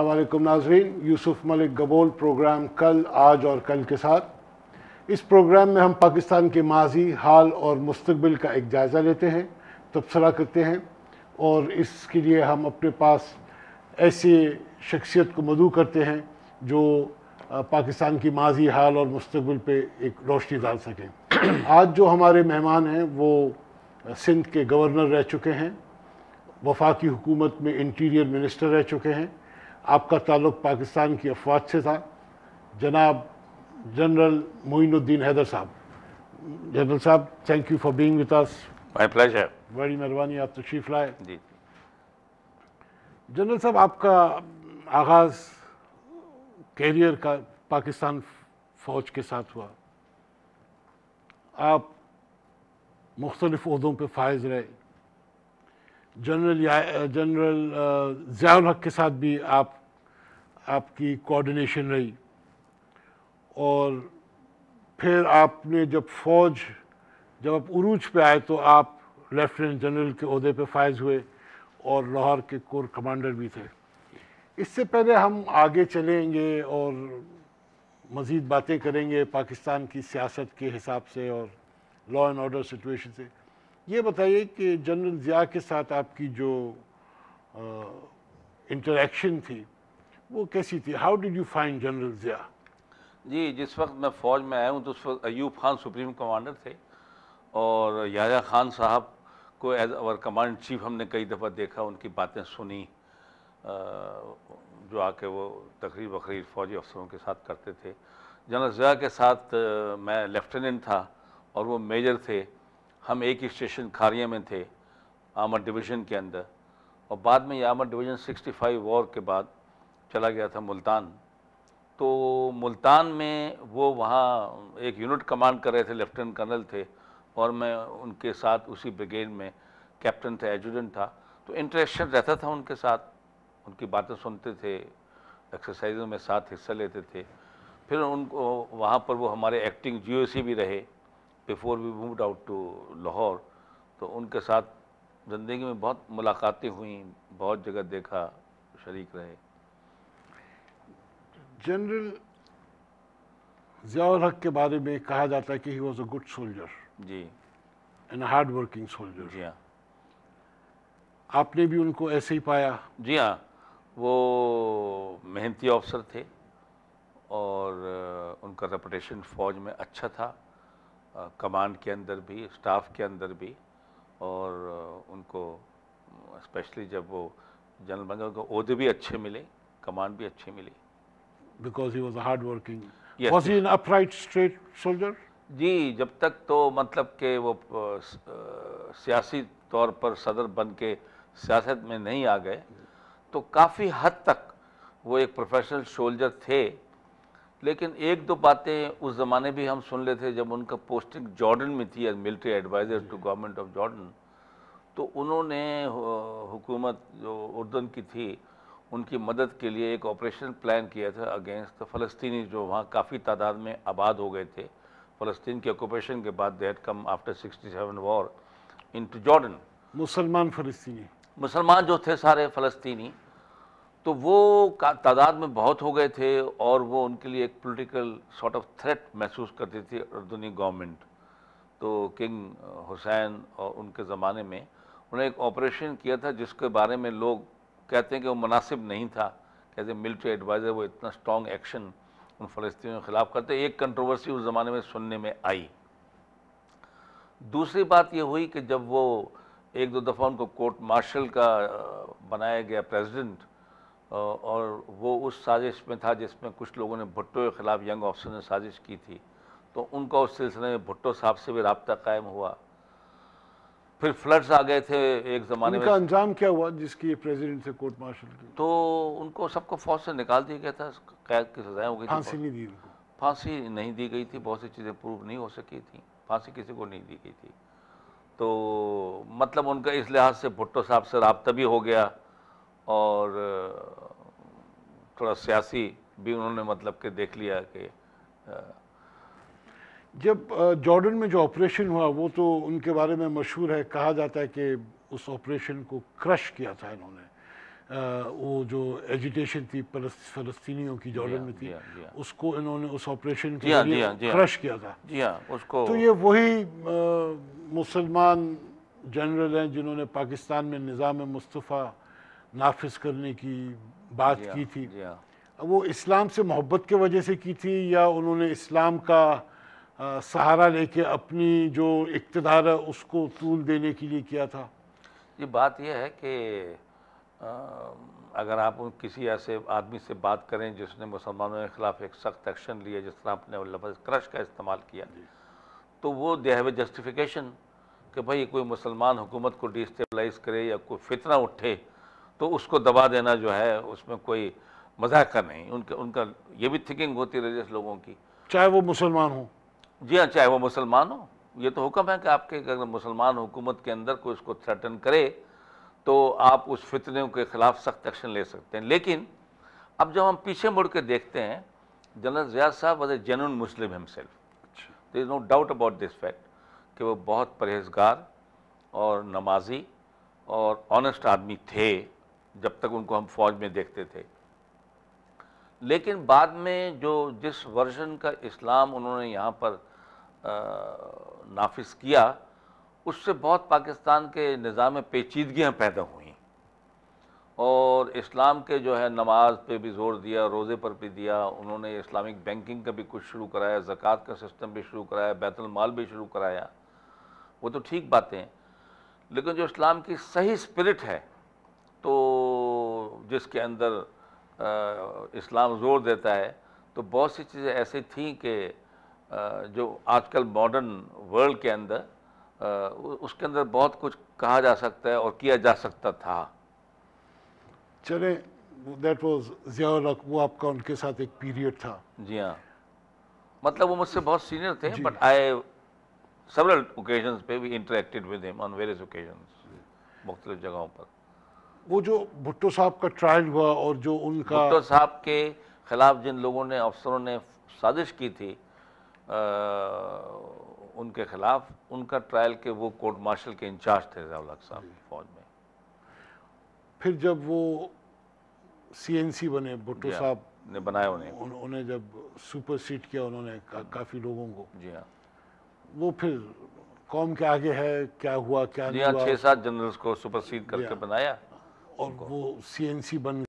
अल्लाम नाजरीन यूसुफ मलिक गबोल प्रोग्राम कल आज और कल के साथ इस प्रोग्राम में हम पाकिस्तान के माजी हाल और मुस्तबिल का एक जायज़ा लेते हैं तबसरा करते हैं और इसके लिए हम अपने पास ऐसे शख्सियत को मदू करते हैं जो पाकिस्तान की माजी हाल और मुस्तबिल पर एक रोशनी डाल सकें आज जो हमारे मेहमान हैं वो सिंध के गवर्नर रह चुके हैं वफाकी हुकूमत में इंटीरियर मिनिस्टर रह चुके हैं आपका ताल्लुक पाकिस्तान की अफवाज से था जनाब जनरल मोइनुद्दीन हैदर साहब जनरल साहब thank you for being with us my pleasure बड़ी मेहरबानी आप तशरीफ लाए जी जनरल साहब आपका आगाज़ कैरियर का पाकिस्तान फ़ौज के साथ हुआ आप मुख्तलिफ उहदों पर फायज रहे जनरल जनरल ज़ियाल हक के साथ भी आप आपकी कोऑर्डिनेशन रही और फिर आपने जब फौज जब आप उरूज पे आए तो आप लेफ्टिनेंट जनरल के अहदे पे फायज हुए और लाहौर के कोर कमांडर भी थे इससे पहले हम आगे चलेंगे और मज़ीद बातें करेंगे पाकिस्तान की सियासत के हिसाब से और लॉ एंड ऑर्डर सिचुएशन से ये बताइए कि जनरल ज़िया के साथ आपकी जो इंटरेक्शन थी वो कैसी थी how did you find general Zia ji जिस वक्त मैं फ़ौज में आया हूँ तो उस वक्त अयूब खान सुप्रीम कमांडर थे और याजा खान साहब को एज आवर कमांड चीफ हमने कई दफ़ा देखा उनकी बातें सुनी जो आके वो तकरीर वकरीर फ़ौजी अफसरों के साथ करते थे जनरल ज़िया के साथ मैं लेफ्टिनेंट था और वो मेजर थे हम एक ही स्टेशन खारिया में थे आमर डिवीज़न के अंदर और बाद में ये आमर डिवीज़न 65 वॉर के बाद चला गया था मुल्तान तो मुल्तान में वो वहाँ एक यूनिट कमांड कर रहे थे लेफ्टिनेंट कर्नल थे और मैं उनके साथ उसी ब्रिगेड में कैप्टन था एजुडेंट था तो इंटरेक्शन रहता था उनके साथ उनकी बातें सुनते थे एक्सरसाइजों में साथ हिस्सा लेते थे फिर उनको वहाँ पर वो हमारे एक्टिंग सी भी रहे before we move out to Lahore तो उनके साथ ज़िंदगी में बहुत मुलाकातें हुई बहुत जगह देखा शरीक रहे जनरल जियाउल हक के बारे में कहा जाता है कि he was a good soldier जी एंड हार्ड वर्किंग सोल्जर जी हाँ आपने भी उनको ऐसे ही पाया जी हाँ वो मेहनती ऑफिसर थे और उनका रेपुटेशन फ़ौज में अच्छा था कमांड के अंदर भी स्टाफ के अंदर भी और उनको स्पेशली जब वो जनरल बन गए उनको भी अच्छे मिले कमांड भी अच्छी मिली because he was a hard working yes, was yes. he an upright straight soldier जी जब तक तो मतलब के वो siyasi taur par सदर ban ke siyasat mein nahi aa gaye to kafi had tak wo ek professional soldier the लेकिन एक दो बातें उस ज़माने भी हम सुन लेते थे जब उनका पोस्टिंग जॉर्डन में थी as military adviser to government of Jordan तो उन्होंने हुकूमत जो उर्दन की थी उनकी मदद के लिए एक ऑपरेशन प्लान किया था अगेंस्ट फलस्तनी जो वहाँ काफ़ी तादाद में आबाद हो गए थे फ़लस्तीन के ऑक्यूपेशन के बाद they had come after 67 war into Jordan मुसलमान फ़लस्तीनी मुसलमान जो थे सारे फ़लस्तीनी तो वो तादाद में बहुत हो गए थे और वो उनके लिए एक पोलिटिकल शॉर्ट ऑफ थ्रेट महसूस करती थी अर्दनी गवर्नमेंट तो किंग हुसैन और उनके ज़माने में उन्होंने एक ऑपरेशन किया था जिसके बारे में लोग कहते हैं कि वो मुनासिब नहीं था कहते हैं मिलिट्री एडवाइज़र वो इतना स्ट्रॉन्ग एक्शन उन फ़लस्तियों के ख़िलाफ़ करते एक कंट्रोवर्सी उस ज़माने में सुनने में आई दूसरी बात ये हुई कि जब वो एक दो दफ़ा उनको कोर्ट मार्शल का बनाया गया प्रेसिडेंट और वो उस साजिश में था जिसमें कुछ लोगों ने भुट्टो के ख़िलाफ़ यंग ऑफिसर ने साजिश की थी तो उनका उस सिलसिले में भुट्टो साहब से भी रबता कायम हुआ फिर फ्लड्स आ गए थे एक ज़माने में अंजाम क्या हुआ जिसकी प्रेसिडेंट से कोर्ट मार्शल तो उनको सबको फौज से निकाल दिया गया था कैद की सजाएं हो गई फांसी नहीं दी फांसी नहीं दी गई थी बहुत सी चीज़ें प्रूव नहीं हो सकी थी फांसी किसी को नहीं दी गई थी तो मतलब उनका इस लिहाज से भुट्टो साहब से रबता भी हो गया और थोड़ा सियासी भी उन्होंने मतलब के देख लिया कि जब जॉर्डन में जो ऑपरेशन हुआ वो तो उनके बारे में मशहूर है कहा जाता है कि उस ऑपरेशन को क्रश किया था इन्होंने वो जो एजुटेशन थी फलस्तीनियों की जॉर्डन में हाँ, थी दिया, हाँ, दिया। हाँ। उसको इन्होंने उस ऑपरेशन के लिए क्रश किया था उसको तो ये वही मुसलमान जनरल हैं जिन्होंने पाकिस्तान में निज़ाम मुस्तफ़ा नाफिज करने की बात की थी वो इस्लाम से मोहब्बत के वजह से की थी या उन्होंने इस्लाम का सहारा लेके अपनी जो इकतदार है उसको तूल देने के लिए किया था ये बात यह है कि अगर आप उन किसी ऐसे आदमी से बात करें जिसने मुसलमानों के ख़िलाफ़ एक सख्त एक्शन लिया जिस तरह आपने लफ्ज़ क्रश का इस्तेमाल किया तो वो दे जस्टिफिकेशन कि भाई कोई मुसलमान हुकूमत को डिस्टेबलाइज करे या कोई फितना उठे तो उसको दबा देना जो है उसमें कोई मजाक का नहीं उनके उनका ये भी थिंकिंग होती रही लोगों की चाहे वो मुसलमान हों जी हाँ चाहे वो मुसलमान हो ये तो हुक्म है कि आपके अगर मुसलमान हुकूमत के अंदर कोई उसको थ्रेटन करे तो आप उस फितने के ख़िलाफ़ सख्त एक्शन ले सकते हैं लेकिन अब जब हम पीछे मुड़ के देखते हैं जनरल जिया साहब was a genuine Muslim himself there is no doubt about this fact कि वो बहुत परहेजगार और नमाजी और ऑनेस्ट आदमी थे जब तक उनको हम फौज में देखते थे लेकिन बाद में जो जिस वर्जन का इस्लाम उन्होंने यहाँ पर नाफिस किया उससे बहुत पाकिस्तान के निज़ाम पेचीदगियाँ पैदा हुई और इस्लाम के जो है नमाज पे भी जोर दिया रोज़े पर भी दिया उन्होंने इस्लामिक बैंकिंग का भी कुछ शुरू कराया ज़क़़त का सिस्टम भी शुरू कराया बैतुलमाल भी शुरू कराया वो तो ठीक बातें हैं लेकिन जो इस्लाम की सही स्पिरिट है तो जिसके अंदर आ, इस्लाम ज़ोर देता है तो बहुत सी चीज़ें ऐसी थी कि जो आजकल मॉडर्न वर्ल्ड के अंदर उसके अंदर बहुत कुछ कहा जा सकता है और किया जा सकता था चले देट वॉज जिया वो आपका उनके साथ एक पीरियड था जी हाँ मतलब वो मुझसे बहुत सीनियर थे बट आई सेवरल ओकेजन पे भी interacted with him on various occasion मुख्तल जगहों पर वो जो भुट्टो साहब का ट्रायल हुआ और जो उनका भुट्टो साहब के खिलाफ जिन लोगों ने अफसरों ने साजिश की थी उनके ख़िलाफ़ उनका ट्रायल के वो कोर्ट मार्शल के इंचार्ज थे साहब फौज में फिर जब वो सीएनसी बने भुट्टो हाँ, साहब ने बनाया उन्हें उन्हें जब सुपर सीट किया उन्होंने का, काफ़ी लोगों को जी हाँ वो फिर कौम के आगे है क्या हुआ क्या हाँ, छह सात जनरल्स को सुपर सीट करके हाँ। बनाया और वो सीएनसी बन